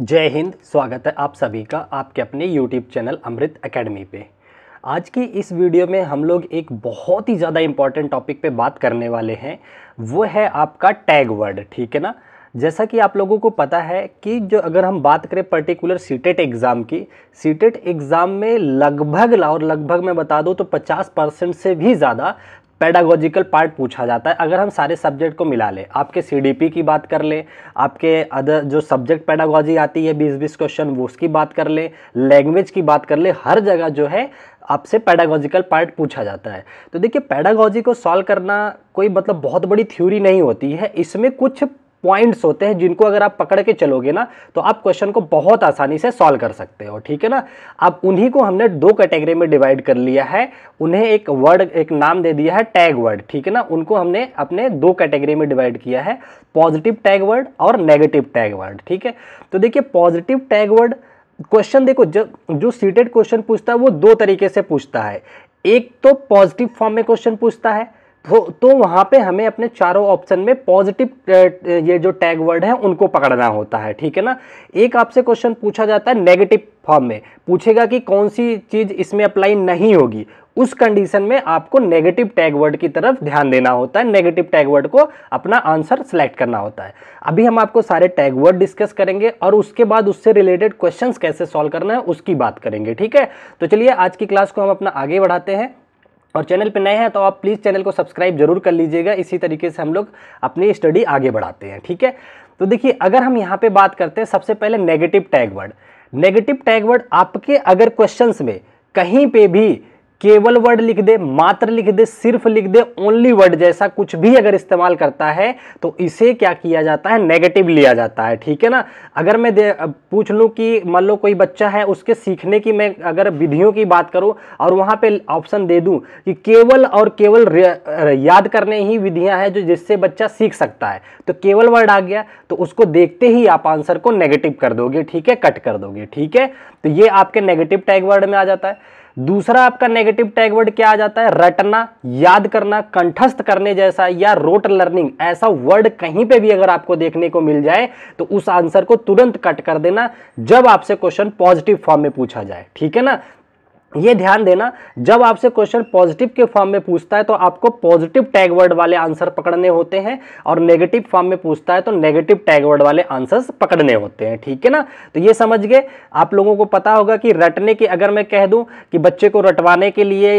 जय हिंद स्वागत है आप सभी का आपके अपने YouTube चैनल अमृत एकेडमी पे आज की इस वीडियो में हम लोग एक बहुत ही ज़्यादा इम्पॉर्टेंट टॉपिक पे बात करने वाले हैं वो है आपका टैग वर्ड ठीक है ना जैसा कि आप लोगों को पता है कि जो अगर हम बात करें पर्टिकुलर सीटेट एग्ज़ाम की सीटेट एग्ज़ाम e में लगभग और लगभग मैं बता दूँ तो 50 परसेंट से भी ज़्यादा पैडागोजिकल पार्ट पूछा जाता है अगर हम सारे सब्जेक्ट को मिला लें आपके सीडीपी की बात कर लें आपके अदर जो सब्जेक्ट पैडागोजी आती है बीस बीस क्वेश्चन वो उसकी बात कर लें लैंग्वेज की बात कर लें हर जगह जो है आपसे पैडागोजिकल पार्ट पूछा जाता है तो देखिए पैडागोजी को सॉल्व करना कोई मतलब बहुत बड़ी थ्योरी नहीं होती है इसमें कुछ पॉइंट्स होते हैं जिनको अगर आप पकड़ के चलोगे ना तो आप क्वेश्चन को बहुत आसानी से सॉल्व कर सकते हो ठीक है ना अब उन्हीं को हमने दो कैटेगरी में डिवाइड कर लिया है उन्हें एक वर्ड एक नाम दे दिया है टैग वर्ड ठीक है ना उनको हमने अपने दो कैटेगरी में डिवाइड किया है पॉजिटिव टैग वर्ड और नेगेटिव टैग वर्ड ठीक है तो देखिए पॉजिटिव टैग वर्ड क्वेश्चन देखो जो जो सीटेड क्वेश्चन पूछता है वो दो तरीके से पूछता है एक तो पॉजिटिव फॉर्म में क्वेश्चन पूछता है तो वहाँ पे हमें अपने चारों ऑप्शन में पॉजिटिव ये जो टैग वर्ड है उनको पकड़ना होता है ठीक है ना एक आपसे क्वेश्चन पूछा जाता है नेगेटिव फॉर्म में पूछेगा कि कौन सी चीज़ इसमें अप्लाई नहीं होगी उस कंडीशन में आपको नेगेटिव टैग वर्ड की तरफ ध्यान देना होता है नेगेटिव टैग वर्ड को अपना आंसर सेलेक्ट करना होता है अभी हम आपको सारे टैग वर्ड डिस्कस करेंगे और उसके बाद उससे रिलेटेड क्वेश्चंस कैसे सॉल्व करना है उसकी बात करेंगे ठीक है तो चलिए आज की क्लास को हम अपना आगे बढ़ाते हैं और चैनल पर नए हैं तो आप प्लीज़ चैनल को सब्सक्राइब जरूर कर लीजिएगा इसी तरीके से हम लोग अपनी स्टडी आगे बढ़ाते हैं ठीक है तो देखिए अगर हम यहाँ पे बात करते हैं सबसे पहले negative tag word negative tag word आपके अगर क्वेश्चंस में कहीं पे भी केवल वर्ड लिख दे मात्र लिख दे सिर्फ लिख दे ओनली वर्ड जैसा कुछ भी अगर इस्तेमाल करता है तो इसे क्या किया जाता है नेगेटिव लिया जाता है ठीक है ना अगर मैं पूछ लूँ कि मान लो कोई बच्चा है उसके सीखने की मैं अगर विधियों की बात करूँ और वहाँ पे ऑप्शन दे दूँ कि केवल और केवल याद करने ही विधियाँ हैं जो जिससे बच्चा सीख सकता है तो केवल वर्ड आ गया तो उसको देखते ही आप आंसर को नेगेटिव कर दोगे ठीक है कट कर दोगे ठीक है तो ये आपके नेगेटिव टैग वर्ड में आ जाता है दूसरा आपका नेगेटिव टैग वर्ड क्या आ जाता है रटना याद करना कंठस्थ करने जैसा या रोट लर्निंग ऐसा वर्ड कहीं पे भी अगर आपको देखने को मिल जाए तो उस आंसर को तुरंत कट कर देना जब आपसे क्वेश्चन पॉजिटिव फॉर्म में पूछा जाए ठीक है ना ये ध्यान देना जब आपसे क्वेश्चन पॉजिटिव के फॉर्म में पूछता है तो आपको पॉजिटिव टैग वर्ड वाले आंसर पकड़ने होते हैं और नेगेटिव फॉर्म में पूछता है तो नेगेटिव टैग वर्ड वाले आंसर्स पकड़ने होते हैं ठीक है ना तो ये समझ गए आप लोगों को पता होगा कि रटने की अगर मैं कह दूं कि बच्चे को रटवाने के लिए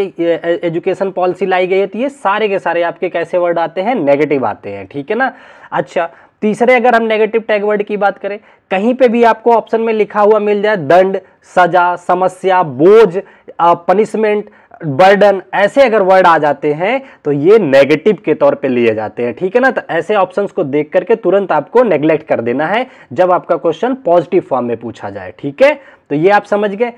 एजुकेशन पॉलिसी लाई गई है तो ये सारे के सारे आपके कैसे वर्ड आते हैं नेगेटिव आते हैं ठीक है ना अच्छा तीसरे अगर हम नेगेटिव टैग वर्ड की बात करें कहीं पे भी आपको ऑप्शन में लिखा हुआ मिल जाए दंड सजा समस्या बोझ पनिशमेंट बर्डन ऐसे अगर वर्ड आ जाते हैं तो ये नेगेटिव के तौर पे लिए जाते हैं ठीक है ना तो ऐसे ऑप्शंस को देख करके तुरंत आपको नेग्लेक्ट कर देना है जब आपका क्वेश्चन पॉजिटिव फॉर्म में पूछा जाए ठीक है तो ये आप समझ गए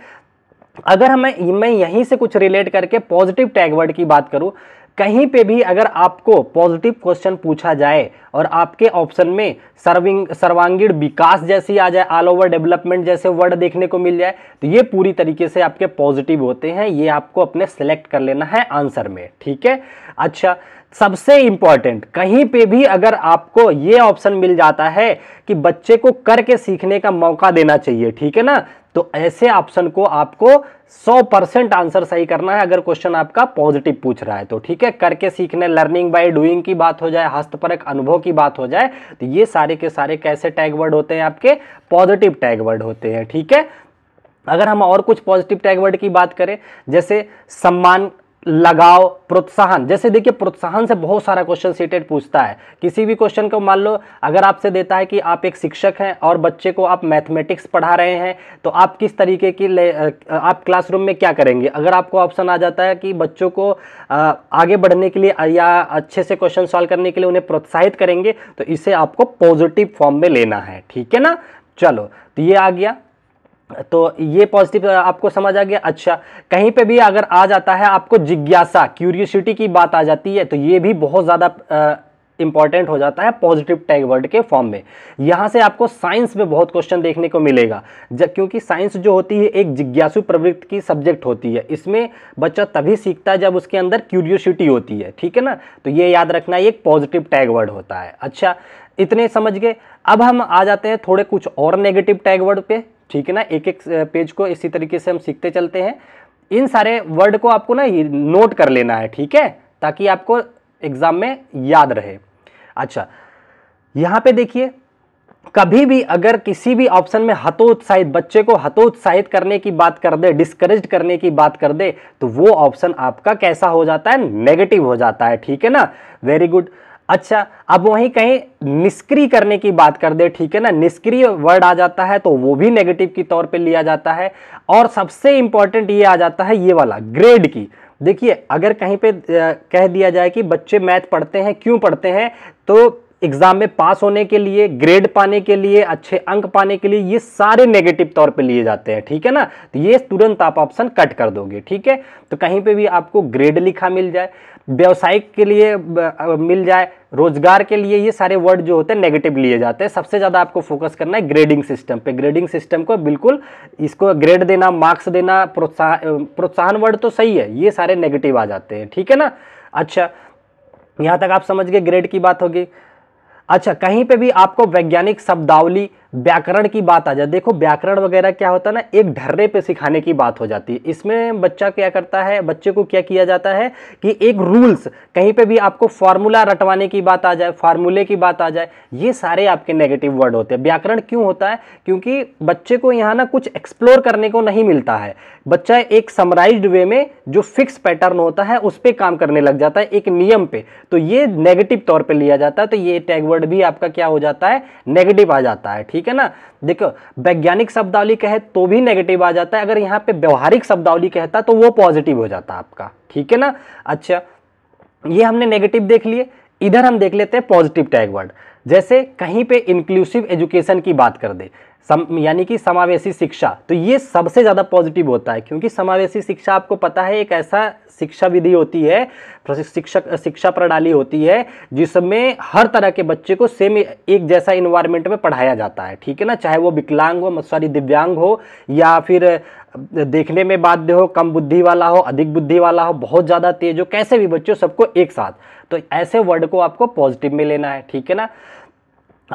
अगर हमें मैं यहीं से कुछ रिलेट करके पॉजिटिव टैग वर्ड की बात करूं कहीं पे भी अगर आपको पॉजिटिव क्वेश्चन पूछा जाए और आपके ऑप्शन में सर्विंग सर्वांगीण विकास जैसी आ जाए ऑल ओवर डेवलपमेंट जैसे वर्ड देखने को मिल जाए तो ये पूरी तरीके से आपके पॉजिटिव होते हैं ये आपको अपने सेलेक्ट कर लेना है आंसर में ठीक है अच्छा सबसे इंपॉर्टेंट कहीं पे भी अगर आपको ये ऑप्शन मिल जाता है कि बच्चे को करके सीखने का मौका देना चाहिए ठीक है ना तो ऐसे ऑप्शन को आपको 100 परसेंट आंसर सही करना है अगर क्वेश्चन आपका पॉजिटिव पूछ रहा है तो ठीक है करके सीखने लर्निंग बाय डूइंग की बात हो जाए हस्तपरक अनुभव की बात हो जाए तो ये सारे के सारे कैसे टैग वर्ड होते हैं आपके पॉजिटिव टैग वर्ड होते हैं ठीक है अगर हम और कुछ पॉजिटिव टैग वर्ड की बात करें जैसे सम्मान लगाओ प्रोत्साहन जैसे देखिए प्रोत्साहन से बहुत सारा क्वेश्चन सीटेड पूछता है किसी भी क्वेश्चन को मान लो अगर आपसे देता है कि आप एक शिक्षक हैं और बच्चे को आप मैथमेटिक्स पढ़ा रहे हैं तो आप किस तरीके की ले, आप क्लासरूम में क्या करेंगे अगर आपको ऑप्शन आ जाता है कि बच्चों को आगे बढ़ने के लिए या अच्छे से क्वेश्चन सॉल्व करने के लिए उन्हें प्रोत्साहित करेंगे तो इसे आपको पॉजिटिव फॉर्म में लेना है ठीक है ना चलो तो ये आ गया तो ये पॉजिटिव आपको समझ आ गया अच्छा कहीं पे भी अगर आ जाता है आपको जिज्ञासा क्यूरियोसिटी की बात आ जाती है तो ये भी बहुत ज़्यादा इंपॉर्टेंट हो जाता है पॉजिटिव टैग वर्ड के फॉर्म में यहाँ से आपको साइंस में बहुत क्वेश्चन देखने को मिलेगा जब क्योंकि साइंस जो होती है एक जिज्ञासु प्रवृत्ति की सब्जेक्ट होती है इसमें बच्चा तभी सीखता है जब उसके अंदर क्यूरियोसिटी होती है ठीक है ना तो ये याद रखना एक पॉजिटिव टैग वर्ड होता है अच्छा इतने समझ गए अब हम आ जाते हैं थोड़े कुछ और नेगेटिव टैग वर्ड पे ठीक है ना एक एक पेज को इसी तरीके से हम सीखते चलते हैं इन सारे वर्ड को आपको ना नोट कर लेना है ठीक है ताकि आपको एग्ज़ाम में याद रहे अच्छा यहाँ पे देखिए कभी भी अगर किसी भी ऑप्शन में हतोत्साहित बच्चे को हतोत्साहित करने की बात कर दे डिस्करेज करने की बात कर दे तो वो ऑप्शन आपका कैसा हो जाता है नेगेटिव हो जाता है ठीक है ना वेरी गुड अच्छा अब वहीं कहीं निष्क्रिय करने की बात कर दे ठीक है ना निष्क्रिय वर्ड आ जाता है तो वो भी नेगेटिव के तौर पे लिया जाता है और सबसे इंपॉर्टेंट ये आ जाता है ये वाला ग्रेड की देखिए अगर कहीं पे कह दिया जाए कि बच्चे मैथ पढ़ते हैं क्यों पढ़ते हैं तो एग्ज़ाम में पास होने के लिए ग्रेड पाने के लिए अच्छे अंक पाने के लिए ये सारे नेगेटिव तौर पे लिए जाते हैं ठीक है ना तो ये तुरंत आप ऑप्शन कट कर दोगे ठीक है तो कहीं पे भी आपको ग्रेड लिखा मिल जाए व्यावसायिक के लिए मिल जाए रोजगार के लिए ये सारे वर्ड जो होते हैं नेगेटिव लिए जाते हैं सबसे ज़्यादा आपको फोकस करना है ग्रेडिंग सिस्टम पे ग्रेडिंग सिस्टम को बिल्कुल इसको ग्रेड देना मार्क्स देना प्रोत्साहन प्रोत्साहन वर्ड तो सही है ये सारे नेगेटिव आ जाते हैं ठीक है ना अच्छा यहाँ तक आप समझ गए ग्रेड की बात होगी अच्छा कहीं पे भी आपको वैज्ञानिक शब्दावली व्याकरण की बात आ जाए देखो व्याकरण वगैरह क्या होता है ना एक ढर्रे पे सिखाने की बात हो जाती है इसमें बच्चा क्या करता है बच्चे को क्या किया जाता है कि एक रूल्स कहीं पे भी आपको फार्मूला रटवाने की बात आ जाए फार्मूले की बात आ जाए ये सारे आपके नेगेटिव वर्ड होते हैं व्याकरण क्यों होता है क्योंकि बच्चे को यहाँ ना कुछ एक्सप्लोर करने को नहीं मिलता है बच्चा एक समराइज वे में जो फिक्स पैटर्न होता है उस पर काम करने लग जाता है एक नियम पे तो ये नेगेटिव तौर पर लिया जाता है तो ये टैग वर्ड भी आपका क्या हो जाता है नेगेटिव आ जाता है ठीक ठीक है ना देखो वैज्ञानिक शब्दावली कहे तो भी नेगेटिव आ जाता है अगर यहाँ पे व्यवहारिक शब्दावली कहता तो वो पॉजिटिव हो जाता आपका ठीक है ना अच्छा ये हमने नेगेटिव देख लिए इधर हम देख लेते हैं पॉजिटिव टैग वर्ड जैसे कहीं पे इंक्लूसिव एजुकेशन की बात कर दे सम यानी कि समावेशी शिक्षा तो ये सबसे ज़्यादा पॉजिटिव होता है क्योंकि समावेशी शिक्षा आपको पता है एक ऐसा शिक्षा विधि होती है शिक्षक शिक्षा प्रणाली होती है जिसमें हर तरह के बच्चे को सेम एक जैसा इन्वायरमेंट में पढ़ाया जाता है ठीक है ना चाहे वो विकलांग हो सॉरी दिव्यांग हो या फिर देखने में बाध्य हो कम बुद्धि वाला हो अधिक बुद्धि वाला हो बहुत ज़्यादा तेज हो कैसे भी बच्चों सबको एक साथ तो ऐसे वर्ड को आपको पॉजिटिव में लेना है ठीक है ना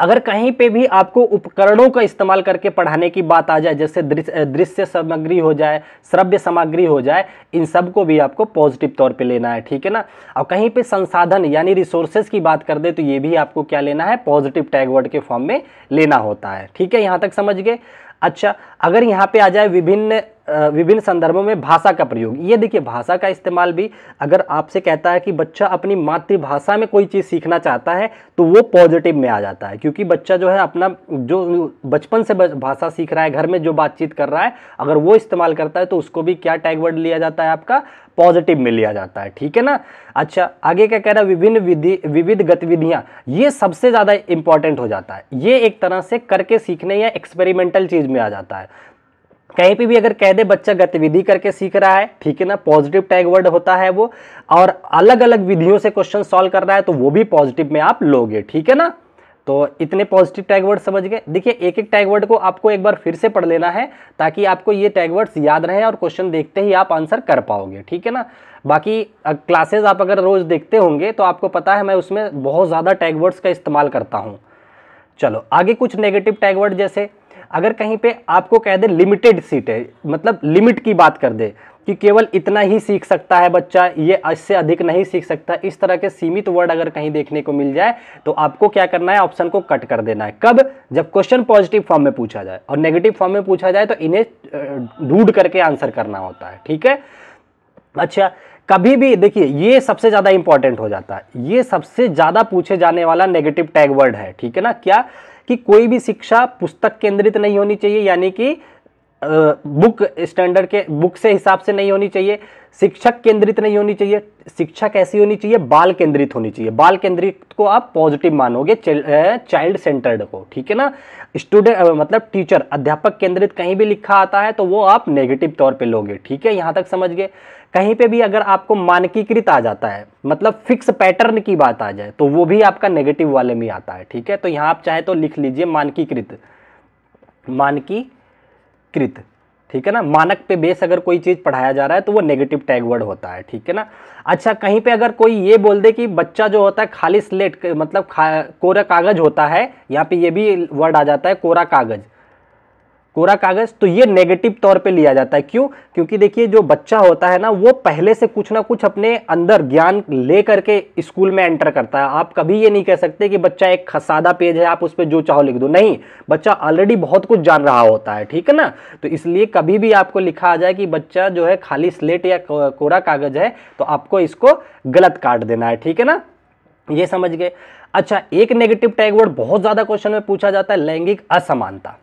अगर कहीं पे भी आपको उपकरणों का इस्तेमाल करके पढ़ाने की बात आ जाए जैसे दृश्य सामग्री हो जाए श्रव्य सामग्री हो जाए इन सब को भी आपको पॉजिटिव तौर पे लेना है ठीक है ना और कहीं पे संसाधन यानी रिसोर्सेज की बात कर दे तो ये भी आपको क्या लेना है पॉजिटिव टैग वर्ड के फॉर्म में लेना होता है ठीक है यहाँ तक समझ गए अच्छा अगर यहाँ पे आ जाए विभिन्न विभिन्न संदर्भों में भाषा का प्रयोग ये देखिए भाषा का इस्तेमाल भी अगर आपसे कहता है कि बच्चा अपनी मातृभाषा में कोई चीज़ सीखना चाहता है तो वो पॉजिटिव में आ जाता है क्योंकि बच्चा जो है अपना जो बचपन से भाषा सीख रहा है घर में जो बातचीत कर रहा है अगर वो इस्तेमाल करता है तो उसको भी क्या टैगवर्ड लिया जाता है आपका पॉजिटिव में लिया जाता है ठीक है ना अच्छा आगे क्या कह रहा है विभिन्न विधि विविध गतिविधियाँ ये सबसे ज़्यादा इंपॉर्टेंट हो जाता है ये एक तरह से करके सीखने या एक्सपेरिमेंटल चीज़ में आ जाता है कहीं पे भी अगर कह दे बच्चा गतिविधि करके सीख रहा है ठीक है ना पॉजिटिव टैग वर्ड होता है वो और अलग अलग विधियों से क्वेश्चन सॉल्व कर रहा है तो वो भी पॉजिटिव में आप लोगे ठीक है ना तो इतने पॉजिटिव टैग वर्ड समझ गए देखिए एक एक टैग वर्ड को आपको एक बार फिर से पढ़ लेना है ताकि आपको ये टैग वर्ड्स याद रहे और क्वेश्चन देखते ही आप आंसर कर पाओगे ठीक है ना बाकी क्लासेज आप अगर रोज़ देखते होंगे तो आपको पता है मैं उसमें बहुत ज़्यादा टैग वर्ड्स का इस्तेमाल करता हूँ चलो आगे कुछ नेगेटिव टैग वर्ड जैसे अगर कहीं पे आपको कह दे लिमिटेड सीट है मतलब लिमिट की बात कर दे कि केवल इतना ही सीख सकता है बच्चा ये इससे अधिक नहीं सीख सकता इस तरह के सीमित वर्ड अगर कहीं देखने को मिल जाए तो आपको क्या करना है ऑप्शन को कट कर देना है कब जब क्वेश्चन पॉजिटिव फॉर्म में पूछा जाए और नेगेटिव फॉर्म में पूछा जाए तो इन्हें ढूंढ करके आंसर करना होता है ठीक है अच्छा कभी भी देखिए ये सबसे ज़्यादा इंपॉर्टेंट हो जाता है ये सबसे ज़्यादा पूछे जाने वाला नेगेटिव टैग वर्ड है ठीक है ना क्या कि कोई भी शिक्षा पुस्तक केंद्रित नहीं होनी चाहिए यानी कि बुक स्टैंडर्ड के बुक से हिसाब से नहीं होनी चाहिए शिक्षक केंद्रित नहीं होनी चाहिए शिक्षा कैसी होनी चाहिए बाल केंद्रित होनी चाहिए बाल केंद्रित को आप पॉजिटिव मानोगे चाइल्ड सेंटर्ड को ठीक है ना स्टूडेंट मतलब टीचर अध्यापक केंद्रित कहीं भी लिखा आता है तो वो आप नेगेटिव तौर पे लोगे ठीक है यहाँ तक समझ गए कहीं पे भी अगर आपको मानकीकृत आ जाता है मतलब फिक्स पैटर्न की बात आ जाए तो वो भी आपका नेगेटिव वाले में आता है ठीक है तो यहाँ आप चाहे तो लिख लीजिए मानकीकृत मानकी कृत ठीक है ना मानक पे बेस अगर कोई चीज़ पढ़ाया जा रहा है तो वो नेगेटिव टैग वर्ड होता है ठीक है ना अच्छा कहीं पे अगर कोई ये बोल दे कि बच्चा जो होता है खाली स्लेट मतलब खा, कोरा कागज होता है यहाँ पे ये भी वर्ड आ जाता है कोरा कागज कोरा कागज तो ये नेगेटिव तौर पे लिया जाता है क्यों क्योंकि देखिए जो बच्चा होता है ना वो पहले से कुछ ना कुछ अपने अंदर ज्ञान ले करके स्कूल में एंटर करता है आप कभी ये नहीं कह सकते कि बच्चा एक सादा पेज है आप उस पर जो चाहो लिख दो नहीं बच्चा ऑलरेडी बहुत कुछ जान रहा होता है ठीक है ना तो इसलिए कभी भी आपको लिखा आ जाए कि बच्चा जो है खाली स्लेट या कोरा कागज है तो आपको इसको गलत काट देना है ठीक है ना ये समझ गए अच्छा एक नेगेटिव टैग वर्ड बहुत ज़्यादा क्वेश्चन में पूछा जाता है लैंगिक असमानता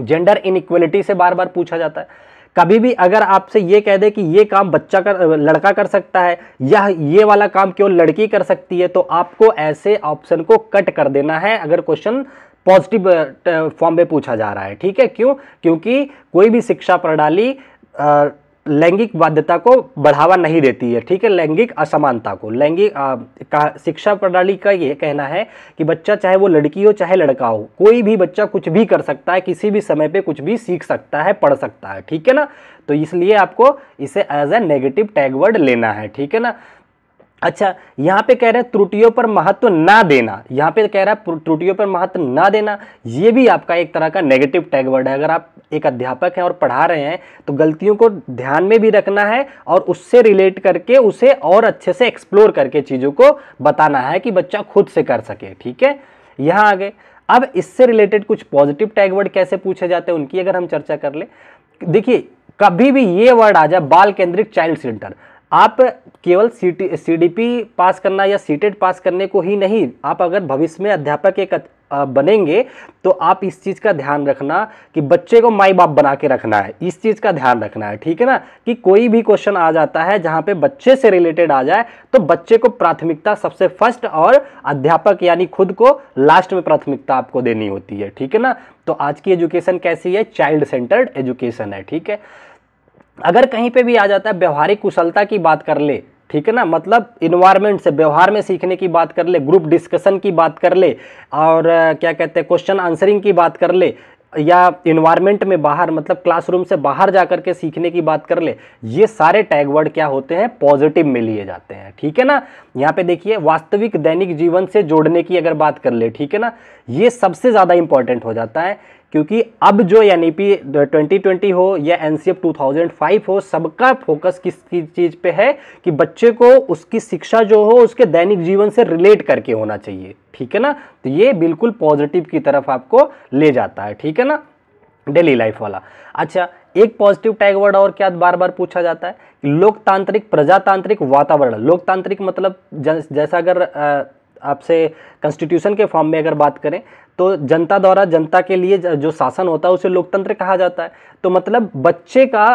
जेंडर इनक्वलिटी से बार बार पूछा जाता है कभी भी अगर आपसे ये कह दे कि ये काम बच्चा कर लड़का कर सकता है या ये वाला काम क्यों लड़की कर सकती है तो आपको ऐसे ऑप्शन को कट कर देना है अगर क्वेश्चन पॉजिटिव फॉर्म में पूछा जा रहा है ठीक है क्यों क्योंकि कोई भी शिक्षा प्रणाली लैंगिक बाध्यता को बढ़ावा नहीं देती है ठीक है लैंगिक असमानता को लैंगिक शिक्षा प्रणाली का ये कहना है कि बच्चा चाहे वो लड़की हो चाहे लड़का हो कोई भी बच्चा कुछ भी कर सकता है किसी भी समय पे कुछ भी सीख सकता है पढ़ सकता है ठीक है ना तो इसलिए आपको इसे एज ए नेगेटिव टैगवर्ड लेना है ठीक है ना अच्छा यहाँ पे कह रहे हैं त्रुटियों पर महत्व ना देना यहाँ पे कह रहा है त्रुटियों पर महत्व ना देना ये भी आपका एक तरह का नेगेटिव टैग वर्ड है अगर आप एक अध्यापक हैं और पढ़ा रहे हैं तो गलतियों को ध्यान में भी रखना है और उससे रिलेट करके उसे और अच्छे से एक्सप्लोर करके चीज़ों को बताना है कि बच्चा खुद से कर सके ठीक है यहाँ आगे अब इससे रिलेटेड कुछ पॉजिटिव टैग वर्ड कैसे पूछे जाते हैं उनकी अगर हम चर्चा कर ले देखिए कभी भी ये वर्ड आ जाए बाल केंद्रित चाइल्ड सेंटर आप केवल C T C D P pass करना या सी e पास करने को ही नहीं आप अगर भविष्य में अध्यापक एक बनेंगे तो आप इस चीज़ का ध्यान रखना कि बच्चे को माई बाप बना के रखना है इस चीज़ का ध्यान रखना है ठीक है ना कि कोई भी क्वेश्चन आ जाता है जहाँ पे बच्चे से रिलेटेड आ जाए तो बच्चे को प्राथमिकता सबसे फर्स्ट और अध्यापक यानी खुद को लास्ट में प्राथमिकता आपको देनी होती है ठीक है ना तो आज की एजुकेशन कैसी है चाइल्ड सेंटर्ड एजुकेशन है ठीक है अगर कहीं पे भी आ जाता है व्यवहारिक कुशलता की बात कर ले ठीक है ना मतलब इन्वायरमेंट से व्यवहार में सीखने की बात कर ले ग्रुप डिस्कशन की बात कर ले और क्या कहते हैं क्वेश्चन आंसरिंग की बात कर ले या इन्वायरमेंट में बाहर मतलब क्लासरूम से बाहर जा कर के सीखने की बात कर ले ये सारे टैग वर्ड क्या होते हैं पॉजिटिव में लिए जाते हैं ठीक है ना यहाँ पे देखिए वास्तविक दैनिक जीवन से जोड़ने की अगर बात कर ले ठीक है ना ये सबसे ज़्यादा इंपॉर्टेंट हो जाता है क्योंकि अब जो यानी पी 2020 हो या एन 2005 हो सबका फोकस किस चीज़ पे है कि बच्चे को उसकी शिक्षा जो हो उसके दैनिक जीवन से रिलेट करके होना चाहिए ठीक है ना तो ये बिल्कुल पॉजिटिव की तरफ आपको ले जाता है ठीक है ना डेली लाइफ वाला अच्छा एक पॉजिटिव टैग वर्ड और क्या बार बार पूछा जाता है लोकतांत्रिक प्रजातांत्रिक वातावरण लोकतांत्रिक मतलब जैसा अगर आ, आपसे कॉन्स्टिट्यूशन के फॉर्म में अगर बात करें तो जनता द्वारा जनता के लिए जो शासन होता है उसे लोकतंत्र कहा जाता है तो मतलब बच्चे का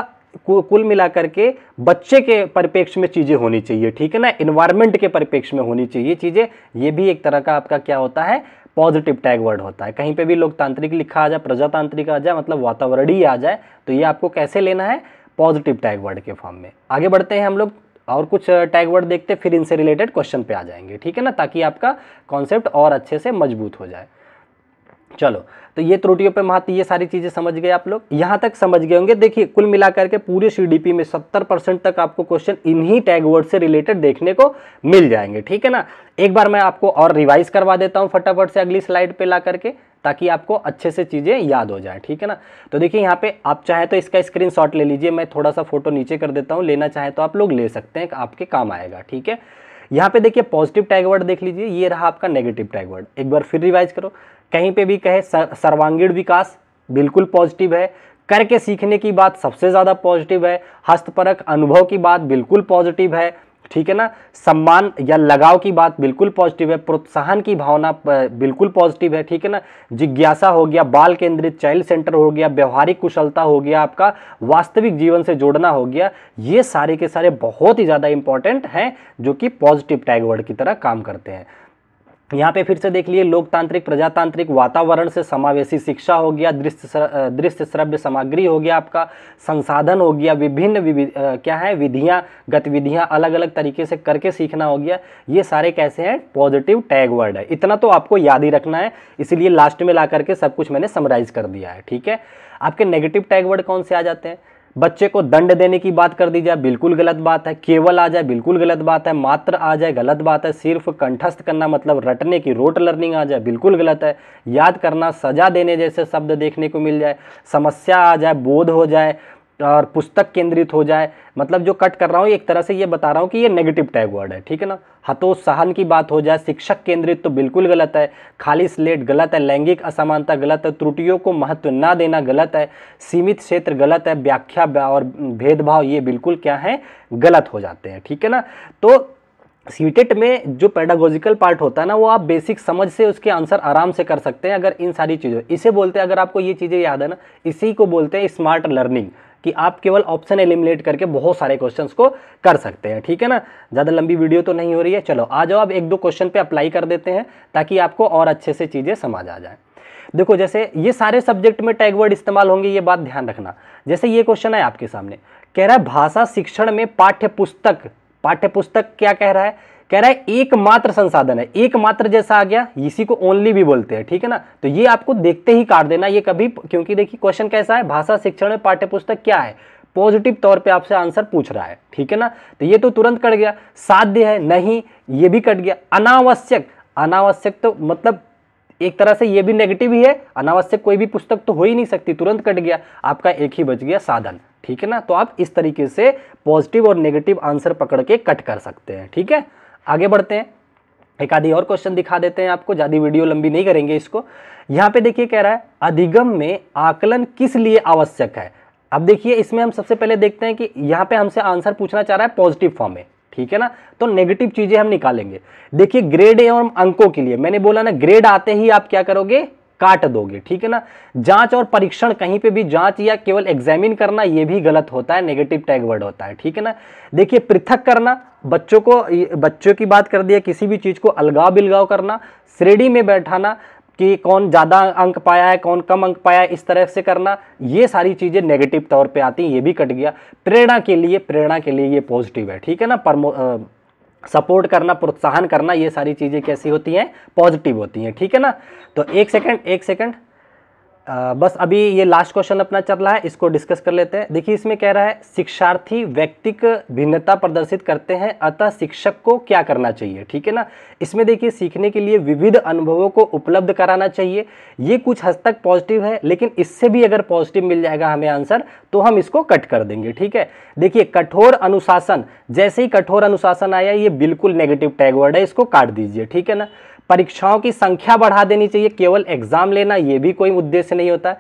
कुल मिलाकर के बच्चे के परिपेक्ष में चीज़ें होनी चाहिए ठीक है ना इन्वायरमेंट के परिपेक्ष में होनी चाहिए चीज़ें ये भी एक तरह का आपका क्या होता है पॉजिटिव टैग वर्ड होता है कहीं पे भी लोकतांत्रिक लिखा आ जाए प्रजातांत्रिक आ जाए मतलब वातावरणीय आ जाए तो ये आपको कैसे लेना है पॉजिटिव टैग वर्ड के फॉर्म में आगे बढ़ते हैं हम लोग और कुछ टैग वर्ड देखते फिर इनसे रिलेटेड क्वेश्चन पे आ जाएंगे ठीक है ना ताकि आपका कॉन्सेप्ट और अच्छे से मजबूत हो जाए चलो तो ये त्रुटियों पे महत्व ये सारी चीज़ें समझ गए आप लोग यहाँ तक समझ गए होंगे देखिए कुल मिलाकर के पूरे सीडीपी में 70 परसेंट तक आपको क्वेश्चन इन्हीं टैग वर्ड से रिलेटेड देखने को मिल जाएंगे ठीक है ना एक बार मैं आपको और रिवाइज करवा देता हूँ फटाफट से अगली स्लाइड पे ला करके ताकि आपको अच्छे से चीज़ें याद हो जाए ठीक है ना तो देखिए यहाँ पे आप चाहे तो इसका स्क्रीन ले लीजिए मैं थोड़ा सा फोटो नीचे कर देता हूँ लेना चाहे तो आप लोग ले सकते हैं आपके काम आएगा ठीक है यहाँ पे देखिए पॉजिटिव टैग वर्ड देख लीजिए ये रहा आपका नेगेटिव टैग वर्ड एक बार फिर रिवाइज करो कहीं पे भी कहे सर्वांगीण विकास बिल्कुल पॉजिटिव है करके सीखने की बात सबसे ज़्यादा पॉजिटिव है हस्तपरक अनुभव की बात बिल्कुल पॉजिटिव है ठीक है ना सम्मान या लगाव की बात बिल्कुल पॉजिटिव है प्रोत्साहन की भावना बिल्कुल पॉजिटिव है ठीक है ना जिज्ञासा हो गया बाल केंद्रित चाइल्ड सेंटर हो गया व्यवहारिक कुशलता हो गया आपका वास्तविक जीवन से जोड़ना हो गया ये सारे के सारे बहुत ही ज़्यादा इंपॉर्टेंट हैं जो कि पॉजिटिव टैग वर्ड की तरह काम करते हैं यहाँ पे फिर से देख लिए लोकतांत्रिक प्रजातांत्रिक वातावरण से समावेशी शिक्षा हो गया दृश्य दृश्य श्रव्य सामग्री हो गया आपका संसाधन हो गया विभिन्न विभि, क्या है विधियाँ गतिविधियाँ अलग अलग तरीके से करके सीखना हो गया ये सारे कैसे हैं पॉजिटिव टैग वर्ड है इतना तो आपको याद ही रखना है इसीलिए लास्ट में ला करके सब कुछ मैंने समराइज कर दिया है ठीक है आपके नेगेटिव टैग वर्ड कौन से आ जाते हैं बच्चे को दंड देने की बात कर दी जाए बिल्कुल गलत बात है केवल आ जाए बिल्कुल गलत बात है मात्र आ जाए गलत बात है सिर्फ कंठस्थ करना मतलब रटने की रोट लर्निंग आ जाए बिल्कुल गलत है याद करना सजा देने जैसे शब्द देखने को मिल जाए समस्या आ जाए बोध हो जाए और पुस्तक केंद्रित हो जाए मतलब जो कट कर रहा हूँ एक तरह से ये बता रहा हूँ कि ये नेगेटिव टैग वर्ड है ठीक है ना हतोत्साहन की बात हो जाए शिक्षक केंद्रित तो बिल्कुल गलत है खाली स्लेट गलत है लैंगिक असमानता गलत है त्रुटियों को महत्व ना देना गलत है सीमित क्षेत्र गलत है व्याख्या और भेदभाव ये बिल्कुल क्या है गलत हो जाते हैं ठीक है ना तो सीटेट में जो पेडागोजिकल पार्ट होता है ना वो आप बेसिक समझ से उसके आंसर आराम से कर सकते हैं अगर इन सारी चीज़ों इसे बोलते हैं अगर आपको ये चीज़ें याद है ना इसी को बोलते हैं स्मार्ट लर्निंग कि आप केवल ऑप्शन एलिमिनेट करके बहुत सारे क्वेश्चन को कर सकते हैं ठीक है ना ज़्यादा लंबी वीडियो तो नहीं हो रही है चलो आ जाओ आप एक दो क्वेश्चन पर अप्लाई कर देते हैं ताकि आपको और अच्छे से चीज़ें समझ आ जाए देखो जैसे ये सारे सब्जेक्ट में टैग वर्ड इस्तेमाल होंगे ये बात ध्यान रखना जैसे ये क्वेश्चन है आपके सामने कह रहा है भाषा शिक्षण में पाठ्य पुस्तक पाठ्य पुस्तक क्या कह रहा है कह रहा है एकमात्र संसाधन है एकमात्र जैसा आ गया इसी को ओनली भी बोलते हैं ठीक है ना तो ये आपको देखते ही काट देना ये कभी क्योंकि देखिए क्वेश्चन कैसा है भाषा शिक्षण में पाठ्य पुस्तक क्या है पॉजिटिव तौर पे आपसे आंसर पूछ रहा है ठीक है ना तो ये तो तुरंत कट गया साध्य है नहीं ये भी कट गया अनावश्यक अनावश्यक तो मतलब एक तरह से ये भी नेगेटिव ही है अनावश्यक कोई भी पुस्तक तो हो ही नहीं सकती तुरंत कट गया आपका एक ही बच गया साधन ठीक है ना तो आप इस तरीके से पॉजिटिव और नेगेटिव आंसर पकड़ के कट कर सकते हैं ठीक है आगे बढ़ते हैं एक आधी और क्वेश्चन दिखा देते हैं आपको ज़्यादा वीडियो लंबी नहीं करेंगे इसको यहाँ पे देखिए कह रहा है अधिगम में आकलन किस लिए आवश्यक है अब देखिए इसमें हम सबसे पहले देखते हैं कि यहाँ पे हमसे आंसर पूछना चाह रहा है पॉजिटिव फॉर्म में ठीक है ना तो नेगेटिव चीज़ें हम निकालेंगे देखिए ग्रेड एवं अंकों के लिए मैंने बोला ना ग्रेड आते ही आप क्या करोगे काट दोगे ठीक है ना जांच और परीक्षण कहीं पे भी जांच या केवल एग्जामिन करना ये भी गलत होता है नेगेटिव टैग वर्ड होता है ठीक है ना देखिए पृथक करना बच्चों को बच्चों की बात कर दिया किसी भी चीज़ को अलगाव बिलगाव करना श्रेणी में बैठाना कि कौन ज़्यादा अंक पाया है कौन कम अंक पाया है इस तरह से करना ये सारी चीज़ें नेगेटिव तौर पे आती हैं ये भी कट गया प्रेरणा के लिए प्रेरणा के लिए ये पॉजिटिव है ठीक है ना परमो सपोर्ट करना प्रोत्साहन करना ये सारी चीज़ें कैसी होती हैं पॉजिटिव होती हैं ठीक है ना तो एक सेकंड एक सेकंड बस अभी ये लास्ट क्वेश्चन अपना चल रहा है इसको डिस्कस कर लेते हैं देखिए इसमें कह रहा है शिक्षार्थी व्यक्तिक भिन्नता प्रदर्शित करते हैं अतः शिक्षक को क्या करना चाहिए ठीक है ना इसमें देखिए सीखने के लिए विविध अनुभवों को उपलब्ध कराना चाहिए ये कुछ हद तक पॉजिटिव है लेकिन इससे भी अगर पॉजिटिव मिल जाएगा हमें आंसर तो हम इसको कट कर देंगे ठीक है देखिए कठोर अनुशासन जैसे ही कठोर अनुशासन आया ये बिल्कुल नेगेटिव टैगवर्ड है इसको काट दीजिए ठीक है ना परीक्षाओं की संख्या बढ़ा देनी चाहिए केवल एग्जाम लेना ये भी कोई उद्देश्य नहीं होता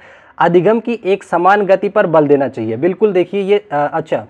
अधिगम की एक समान गति पर बल देना चाहिए बिल्कुल देखिए ये आ, अच्छा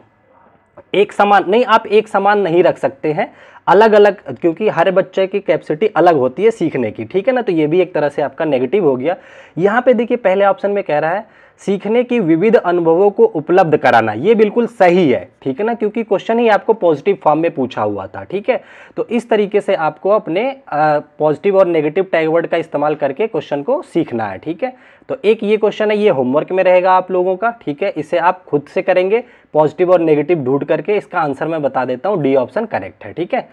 एक समान नहीं आप एक समान नहीं रख सकते हैं अलग अलग क्योंकि हर बच्चे की कैपेसिटी अलग होती है सीखने की ठीक है ना तो ये भी एक तरह से आपका नेगेटिव हो गया यहाँ पे देखिए पहले ऑप्शन में कह रहा है सीखने की विविध अनुभवों को उपलब्ध कराना ये बिल्कुल सही है ठीक है ना क्योंकि क्वेश्चन ही आपको पॉजिटिव फॉर्म में पूछा हुआ था ठीक है तो इस तरीके से आपको अपने पॉजिटिव और नेगेटिव टैगवर्ड का इस्तेमाल करके क्वेश्चन को सीखना है ठीक है तो एक ये क्वेश्चन है ये होमवर्क में रहेगा आप लोगों का ठीक है इसे आप खुद से करेंगे पॉजिटिव और नेगेटिव ढूंढ करके इसका आंसर मैं बता देता हूँ डी ऑप्शन करेक्ट है ठीक है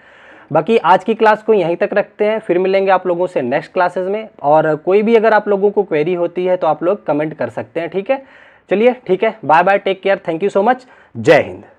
बाकी आज की क्लास को यहीं तक रखते हैं फिर मिलेंगे आप लोगों से नेक्स्ट क्लासेज में और कोई भी अगर आप लोगों को क्वेरी होती है तो आप लोग कमेंट कर सकते हैं ठीक है चलिए ठीक है bye bye take care thank you so much जय हिंद